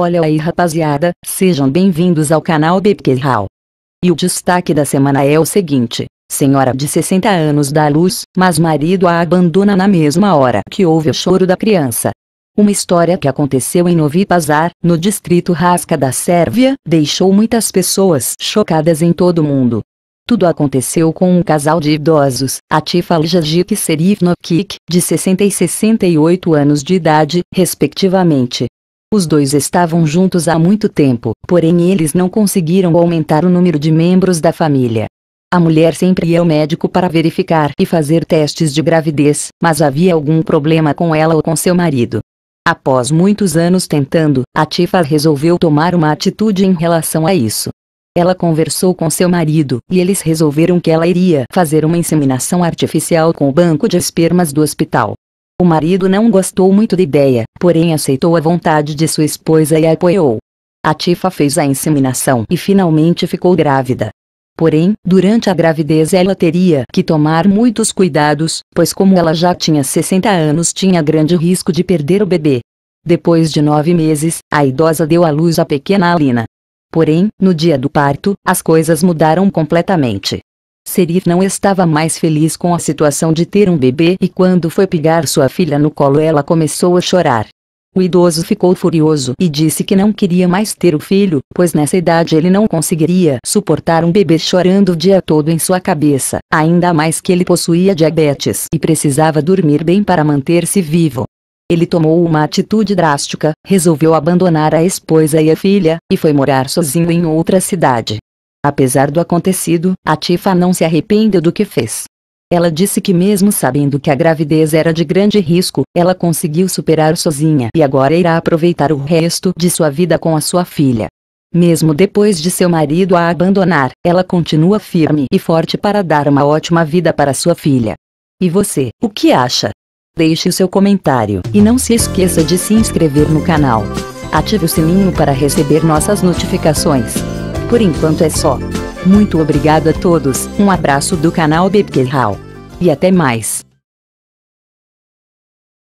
Olha aí rapaziada, sejam bem-vindos ao canal Bebkerral. E o destaque da semana é o seguinte, senhora de 60 anos dá luz, mas marido a abandona na mesma hora que houve o choro da criança. Uma história que aconteceu em Novi Pazar, no distrito Rasca da Sérvia, deixou muitas pessoas chocadas em todo o mundo. Tudo aconteceu com um casal de idosos, Atifa Aljagic Serivnokic, de 60 e 68 anos de idade, respectivamente, os dois estavam juntos há muito tempo, porém eles não conseguiram aumentar o número de membros da família. A mulher sempre ia ao médico para verificar e fazer testes de gravidez, mas havia algum problema com ela ou com seu marido. Após muitos anos tentando, a Tifa resolveu tomar uma atitude em relação a isso. Ela conversou com seu marido, e eles resolveram que ela iria fazer uma inseminação artificial com o banco de espermas do hospital. O marido não gostou muito da ideia, porém aceitou a vontade de sua esposa e a apoiou. A Tifa fez a inseminação e finalmente ficou grávida. Porém, durante a gravidez ela teria que tomar muitos cuidados, pois como ela já tinha 60 anos tinha grande risco de perder o bebê. Depois de nove meses, a idosa deu à luz a pequena Alina. Porém, no dia do parto, as coisas mudaram completamente. Serir não estava mais feliz com a situação de ter um bebê e quando foi pegar sua filha no colo ela começou a chorar. O idoso ficou furioso e disse que não queria mais ter o filho, pois nessa idade ele não conseguiria suportar um bebê chorando o dia todo em sua cabeça, ainda mais que ele possuía diabetes e precisava dormir bem para manter-se vivo. Ele tomou uma atitude drástica, resolveu abandonar a esposa e a filha, e foi morar sozinho em outra cidade. Apesar do acontecido, a Tifa não se arrependeu do que fez. Ela disse que mesmo sabendo que a gravidez era de grande risco, ela conseguiu superar sozinha e agora irá aproveitar o resto de sua vida com a sua filha. Mesmo depois de seu marido a abandonar, ela continua firme e forte para dar uma ótima vida para sua filha. E você, o que acha? Deixe o seu comentário e não se esqueça de se inscrever no canal. Ative o sininho para receber nossas notificações. Por enquanto é só. Muito obrigado a todos, um abraço do canal Hall E até mais.